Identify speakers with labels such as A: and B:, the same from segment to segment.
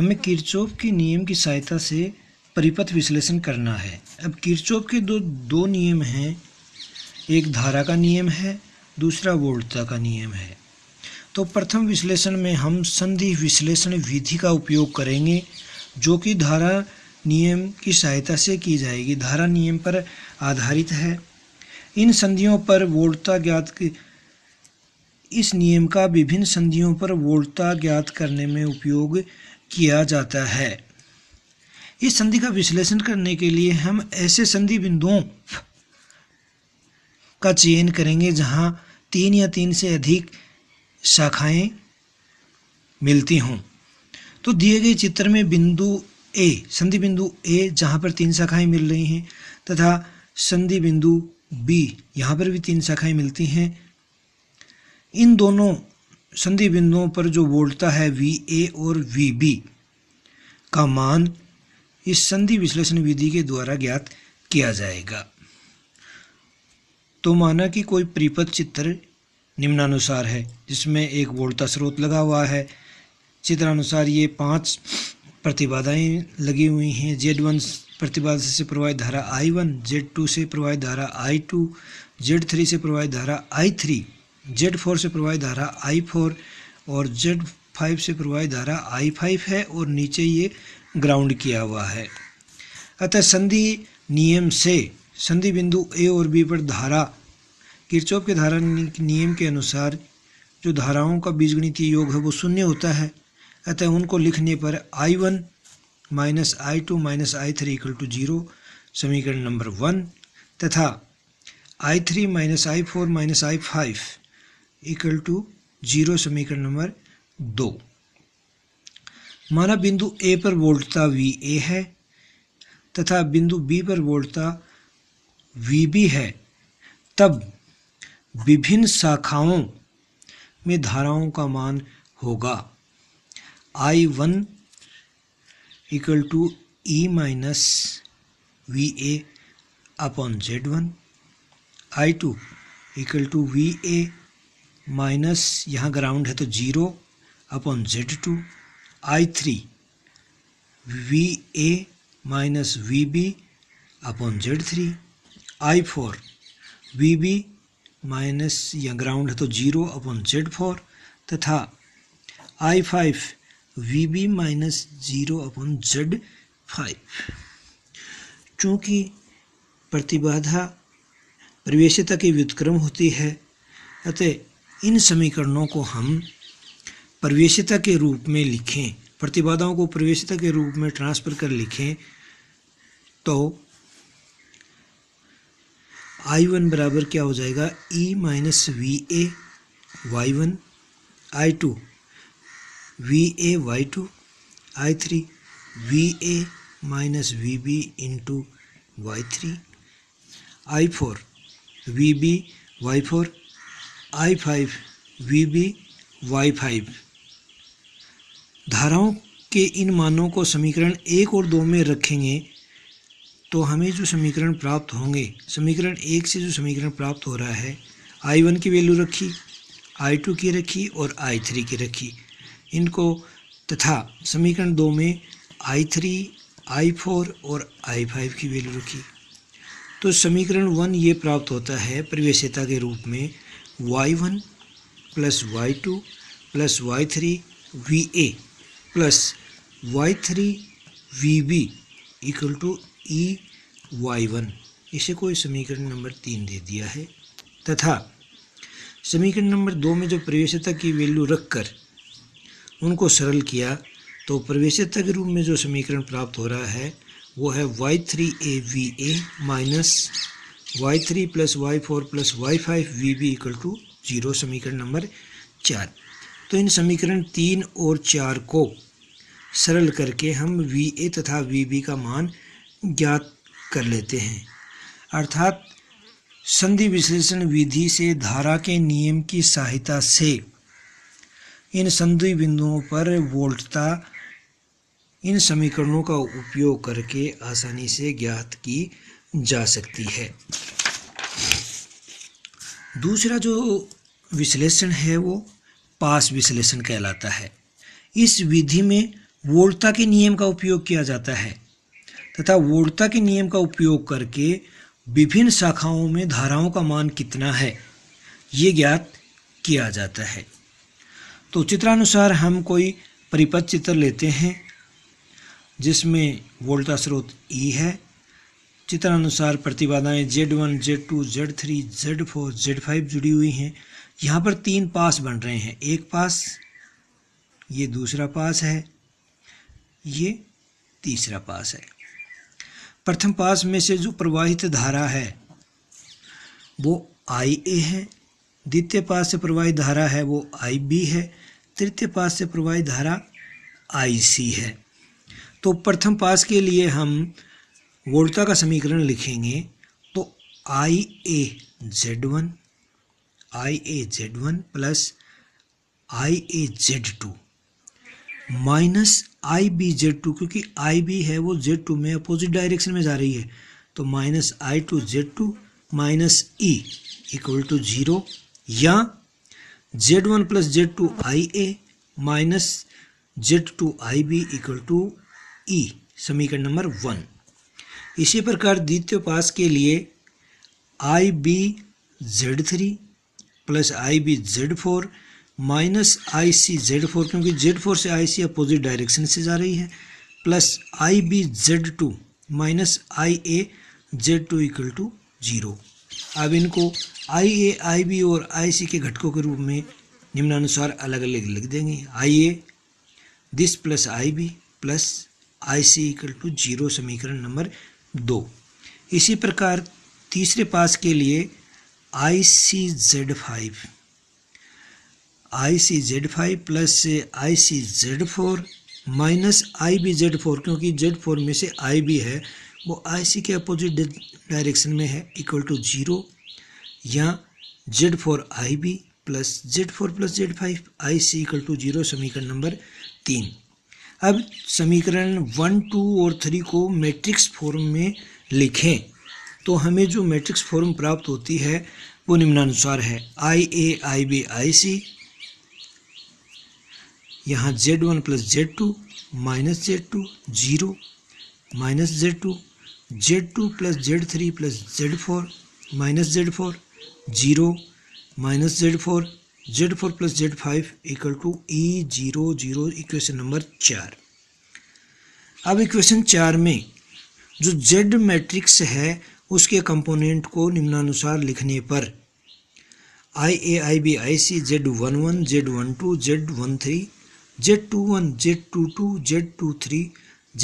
A: हमें किरचोप के नियम की सहायता से परिपथ विश्लेषण करना है अब किरचोप के दो दो नियम हैं एक धारा का नियम है दूसरा वोल्टता का नियम है तो प्रथम विश्लेषण में हम संधि विश्लेषण विधि का उपयोग करेंगे जो कि धारा नियम की सहायता से की जाएगी धारा नियम पर आधारित है इन संधियों पर वोल्टता ज्ञात इस नियम का विभिन्न संधियों पर वोल्टता ज्ञात करने में उपयोग किया जाता है इस संधि का विश्लेषण करने के लिए हम ऐसे संधि बिंदुओं का चयन करेंगे जहां तीन या तीन से अधिक शाखाएं मिलती हों तो दिए गए चित्र में बिंदु ए संधि बिंदु ए जहां पर तीन शाखाएं मिल रही हैं तथा संधि बिंदु बी यहाँ पर भी तीन शाखाएं मिलती हैं इन दोनों संधि बिंदुओं पर जो वोल्टता है वी ए और वी बी का मान इस संधि विश्लेषण विधि के द्वारा ज्ञात किया जाएगा तो माना कि कोई परिपथ चित्र निम्नानुसार है जिसमें एक वोल्टता स्रोत लगा हुआ है चित्रानुसार ये पांच प्रतिबाधाएं लगी हुई हैं जेड वन प्रतिबाधा से प्रवाहित धारा आई वन जेड टू से प्रवाहित धारा आई टू जेड थ्री से प्रवाहित धारा आई थ्री जेड फोर से प्रवाहित धारा आई फोर और जेड फाइव से प्रवाहित धारा आई फाइव है और नीचे ये ग्राउंड किया हुआ है अतः संधि नियम से संधि बिंदु ए और बी पर धारा किरचौप के धारा नियम के अनुसार जो धाराओं का बीजगणितीय योग है वो शून्य होता है अतः उनको लिखने पर I one minus I two minus I three equal to zero समीकरण नंबर वन तथा I three minus I four minus I five equal to zero समीकरण नंबर दो माना बिंदु ए पर वोल्टता वी ए है तथा बिंदु बी पर वोल्टता वी बी है तब विभिन्न शाखाओं में धाराओं का मान होगा I one equal to E minus V A upon Z one I two equal to V A minus यहाँ ग्राउंड है तो zero upon Z two I three V A minus V B upon Z three I four V B minus या ground है तो zero upon Z four तथा I five V B minus zero upon Z five चूँकि प्रतिबाधा प्रवेशिता की व्युतक्रम होती है अतः इन समीकरणों को हम प्रवेशिता के रूप में लिखें प्रतिबाधाओं को प्रवेशिता के रूप में ट्रांसफर कर लिखें तो आई वन बराबर क्या हो जाएगा E minus V A Y one I two V A Y two I three V A minus V B into Y three I four V B Y four I five V B Y five धाराओं के इन मानों को समीकरण एक और दो में रखेंगे तो हमें जो समीकरण प्राप्त होंगे समीकरण एक से जो समीकरण प्राप्त हो रहा है आई वन की वैल्यू रखी आई टू की रखी और आई थ्री की रखी इनको तथा समीकरण दो में आई थ्री आई फोर और आई फाइव की वैल्यू रखी तो समीकरण वन ये प्राप्त होता है परिवेशता के रूप में Y one plus Y two plus Y three V A plus Y three V B equal to E Y one इसे कोई समीकरण नंबर तीन दे दिया है तथा समीकरण नंबर दो में जो प्रवेशता की वैल्यू रखकर उनको सरल किया तो प्रवेशता के रूप में जो समीकरण प्राप्त हो रहा है वो है Y three A V A minus Y three plus Y four plus Y five V B equal to zero समीकरण नंबर चार तो इन समीकरण तीन और चार को सरल करके हम वी ए तथा वी बी का मान ज्ञात कर लेते हैं अर्थात संधि विश्लेषण विधि से धारा के नियम की सहायता से इन संधि बिंदुओं पर वोल्टता इन समीकरणों का उपयोग करके आसानी से ज्ञात की जा सकती है दूसरा जो विश्लेषण है वो पास विश्लेषण कहलाता है इस विधि में वोल्टता के नियम का उपयोग किया जाता है तथा वोल्टता के नियम का उपयोग करके विभिन्न शाखाओं में धाराओं का मान कितना है ये ज्ञात किया जाता है तो चित्रानुसार हम कोई परिपथ चित्र लेते हैं जिसमें वोल्टा स्रोत ई e है चित्रानुसार प्रतिबाधाएं Z one Z two Z three Z four Z five जुड़ी हुई हैं यहाँ पर तीन पास बन रहे हैं एक पास ये दूसरा पास है ये तीसरा पास है प्रथम पास में से जो प्रवाहित धारा है वो आई ए है द्वितीय पास से प्रवाहित धारा है वो आई बी है तृतीय पास से प्रवाहित धारा आई सी है तो प्रथम पास के लिए हम वोल्टा का समीकरण लिखेंगे तो I A Z one I A Z one plus I A Z two minus I B Z two क्योंकि आई बी है वो जेड टू में अपोजिट डायरेक्शन में जा रही है तो minus I two Z two minus E equal to zero या Z one plus Z two I A minus Z two I B equal to E समीकरण नंबर वन इसी प्रकार द्वितीय पास के लिए I B Z three plus I B Z four minus I C Z four क्योंकि Z four से I C opposite direction से जा रही है plus I B Z two minus I A Z two equal to zero अब इनको आई A I B और आई सी के घटकों के रूप में निम्नानुसार अलग अलग लिख देंगे I A this plus I B plus I C equal to zero समीकरण नंबर दो इसी प्रकार तीसरे पास के लिए I C Z five I C Z five plus I C Z four minus I B Z four क्योंकि Z four में से आई बी है वो आई सी के अपोजिट डायरेक्शन में है इक्वल टू जीरो या Z four I B plus Z four plus Z five I C equal to zero समीकरण नंबर तीन अब समीकरण वन टू और थ्री को मैट्रिक्स फॉर्म में लिखें तो हमें जो मैट्रिक्स फॉर्म प्राप्त होती है वो निम्नानुसार है आई A I B I C यहाँ Z one plus Z two minus Z two zero minus Z two Z two plus Z three plus Z four minus Z four zero minus Z four Z four plus Z five equal to E zero zero equation number चार अब equation चार में जो Z matrix है उसके component को निम्नानुसार लिखने पर I A I B I C Z one one Z one two Z one three Z two one Z two two Z two three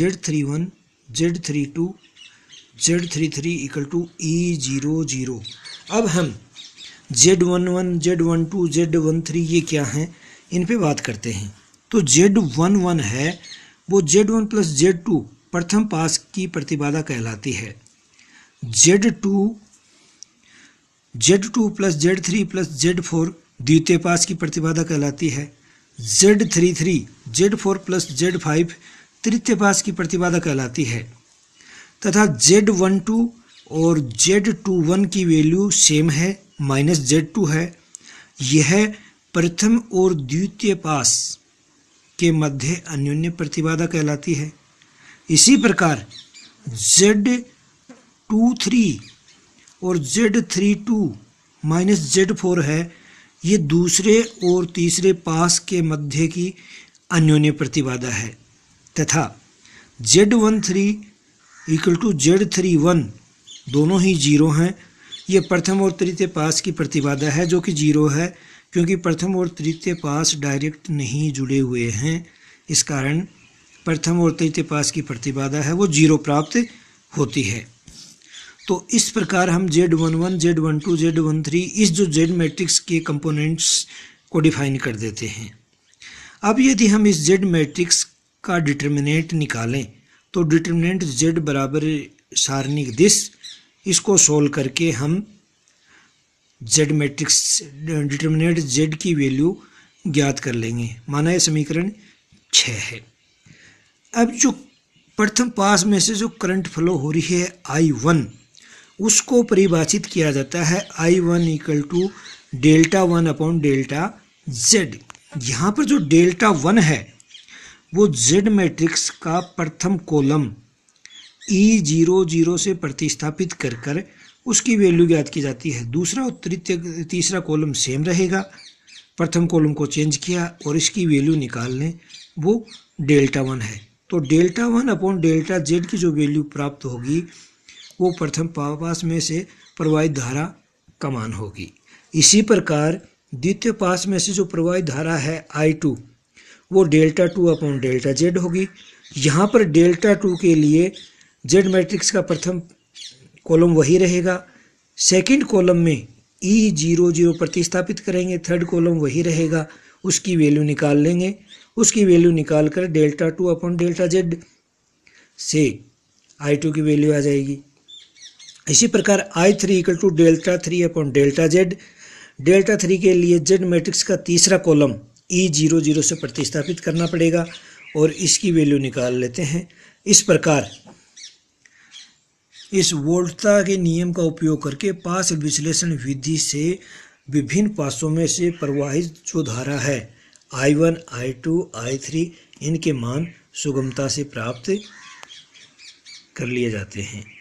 A: Z three one Z three two Z three three equal to E zero zero अब हम Z one one Z one two Z one three ये क्या हैं इन पे बात करते हैं तो जेड वन वन है वो Z one plus Z two प्रथम पास की प्रतिबाधा कहलाती है Z two Z two plus Z three plus Z four द्वितीय पास की प्रतिबाधा कहलाती है Z three three Z four plus Z five तृतीय पास की प्रतिबाधा कहलाती है तथा जेड वन टू और जेड टू वन की वैल्यू सेम है माइनस जेड टू है यह प्रथम और द्वितीय पास के मध्य अन्योन्य प्रतिबाधा कहलाती है इसी प्रकार जेड टू थ्री और Z three two minus Z four है ये दूसरे और तीसरे पास के मध्य की अन्योन्य प्रतिबाधा है तथा Z one three equal to Z three one दोनों ही जीरो हैं ये प्रथम और तृतीय पास की प्रतिबाधा है जो कि जीरो है क्योंकि प्रथम और तृतीय पास डायरेक्ट नहीं जुड़े हुए हैं इस कारण प्रथम और तृतीय पास की प्रतिबाधा है वो जीरो प्राप्त होती है तो इस प्रकार हम Z one one Z one two Z one three इस जो जेड मैट्रिक्स के कंपोनेंट्स को डिफाइन कर देते हैं अब यदि हम इस जेड मैट्रिक्स का डिटर्मिनेंट निकालें तो डिटर्मिनेंट जेड बराबर सारणिक दिस इसको सोल्व करके हम जेड मैट्रिक्स डिटर्मिनेट जेड की वैल्यू ज्ञात कर लेंगे माना यह समीकरण छः है अब जो प्रथम पास में से जो करंट फ्लो हो रही है आई वन उसको परिभाषित किया जाता है I one equal to delta one upon delta Z यहाँ पर जो डेल्टा वन है वो जेड मैट्रिक्स का प्रथम कॉलम ई जीरो जीरो से प्रतिस्थापित कर कर उसकी वैल्यू ज्ञात की जाती है दूसरा और तृतीय तीसरा कॉलम सेम रहेगा प्रथम कॉलम को चेंज किया और इसकी वैल्यू निकाल लें वो डेल्टा वन है तो delta one upon delta Z की जो वैल्यू प्राप्त होगी वो प्रथम पास में से प्रवाहित धारा का मान होगी इसी प्रकार द्वितीय पास में से जो प्रवाहित धारा है आई टू वो delta two upon delta Z होगी यहाँ पर डेल्टा टू के लिए जेड मैट्रिक्स का प्रथम कॉलम वही रहेगा सेकंड कॉलम में ई e जीरो जीरो प्रतिस्थापित करेंगे थर्ड कॉलम वही रहेगा उसकी वैल्यू निकाल लेंगे उसकी वैल्यू निकाल कर delta two upon delta Z से आई टू की वैल्यू आ जाएगी इसी प्रकार I three equal to delta three upon delta Z delta three के लिए जेड मैट्रिक्स का तीसरा column E e zero zero से प्रतिस्थापित करना पड़ेगा और इसकी वैल्यू निकाल लेते हैं इस प्रकार इस वोल्टता के नियम का उपयोग करके पास विश्लेषण विधि से विभिन्न पासों में से प्रवाहित जो धारा है I one I two I three इनके मान सुगमता से प्राप्त कर लिए जाते हैं